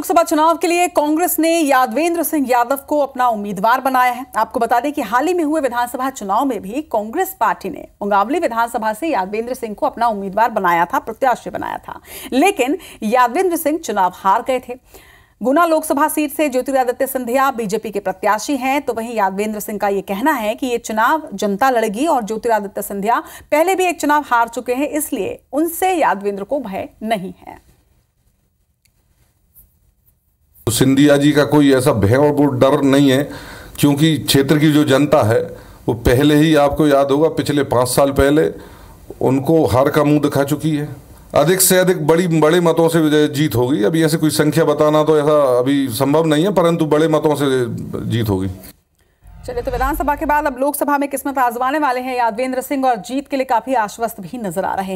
लोकसभा चुनाव के लिए कांग्रेस ने यादवेंद्र सिंह यादव को अपना उम्मीदवार बनाया है आपको बता दें कि हाल ही में हुए विधानसभा चुनाव में भी कांग्रेस पार्टी ने उंगावली विधानसभा से यादवेंद्र सिंह को अपना उम्मीदवार बनाया था प्रत्याशी बनाया था लेकिन यादवेंद्र सिंह चुनाव हार गए थे गुना लोकसभा सीट से ज्योतिरादित्य सिंधिया बीजेपी के प्रत्याशी हैं तो वहीं यादवेंद्र सिंह का यह कहना है कि ये चुनाव जनता लड़ेगी और ज्योतिरादित्य सिंधिया पहले भी एक चुनाव हार चुके हैं इसलिए उनसे यादवेंद्र को भय नहीं है तो सिंधिया जी का कोई ऐसा भय और वो डर नहीं है क्योंकि क्षेत्र की जो जनता है वो पहले ही आपको याद होगा पिछले पाँच साल पहले उनको हार का मुंह दिखा चुकी है अधिक से अधिक बड़ी बड़े मतों से जीत होगी अभी ऐसे कोई संख्या बताना तो ऐसा अभी संभव नहीं है परंतु बड़े मतों से जीत होगी चलिए तो विधानसभा के बाद अब लोकसभा में किस्मत आजमाने वाले हैं यादवेंद्र सिंह और जीत के लिए काफी आश्वस्त भी नजर आ रहे हैं